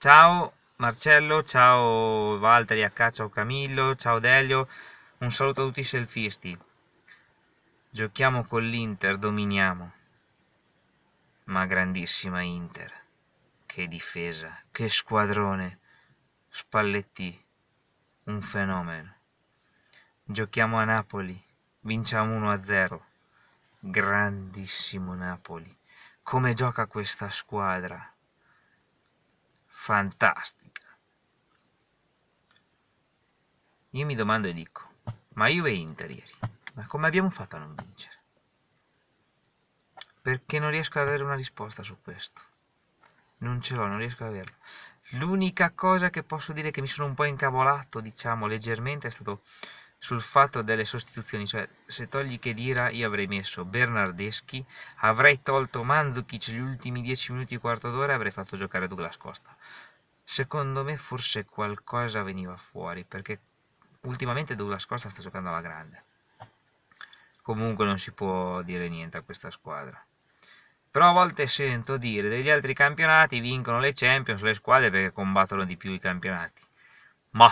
Ciao Marcello, ciao Valtteri a ciao Camillo, ciao Delio, un saluto a tutti i selfisti. Giochiamo con l'Inter, dominiamo. Ma grandissima Inter. Che difesa, che squadrone. Spalletti, un fenomeno. Giochiamo a Napoli, vinciamo 1-0. Grandissimo Napoli. Come gioca questa squadra? fantastica. Io mi domando e dico, ma io e Inter ieri, ma come abbiamo fatto a non vincere? Perché non riesco ad avere una risposta su questo. Non ce l'ho, non riesco ad averla. L'unica cosa che posso dire che mi sono un po' incavolato, diciamo leggermente, è stato sul fatto delle sostituzioni, cioè se togli Kedira io avrei messo Bernardeschi, avrei tolto Mandzukic gli ultimi 10 minuti quarto d'ora e avrei fatto giocare Douglas Costa. Secondo me forse qualcosa veniva fuori, perché ultimamente Douglas Costa sta giocando alla grande. Comunque non si può dire niente a questa squadra. Però a volte sento dire degli altri campionati vincono le Champions, le squadre perché combattono di più i campionati. Ma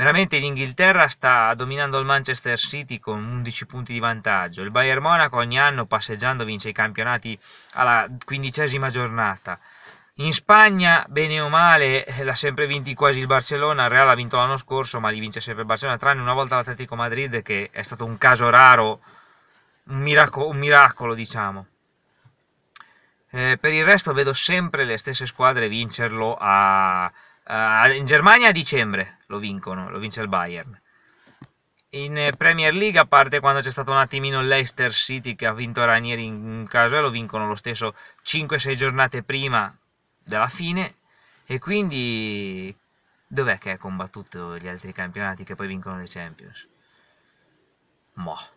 Veramente l'Inghilterra sta dominando il Manchester City con 11 punti di vantaggio. Il Bayern Monaco ogni anno passeggiando vince i campionati alla quindicesima giornata. In Spagna, bene o male, eh, l'ha sempre vinto quasi il Barcellona, il Real ha vinto l'anno scorso, ma li vince sempre il Barcellona, tranne una volta l'Atletico Madrid, che è stato un caso raro, un, miraco- un miracolo, diciamo. Eh, per il resto vedo sempre le stesse squadre vincerlo a Ah, in Germania a dicembre lo vincono, lo vince il Bayern. In Premier League, a parte quando c'è stato un attimino l'Ester City che ha vinto Ranieri in casa, eh, lo vincono lo stesso 5-6 giornate prima della fine. E quindi dov'è che è combattuto gli altri campionati che poi vincono le Champions? Moh.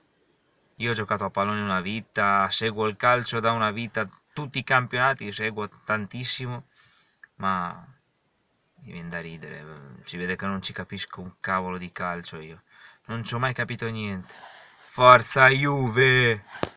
Io ho giocato a pallone una vita, seguo il calcio da una vita, tutti i campionati li seguo tantissimo, ma mi viene da ridere. Si vede che non ci capisco un cavolo di calcio io. Non ci ho mai capito niente. Forza Juve!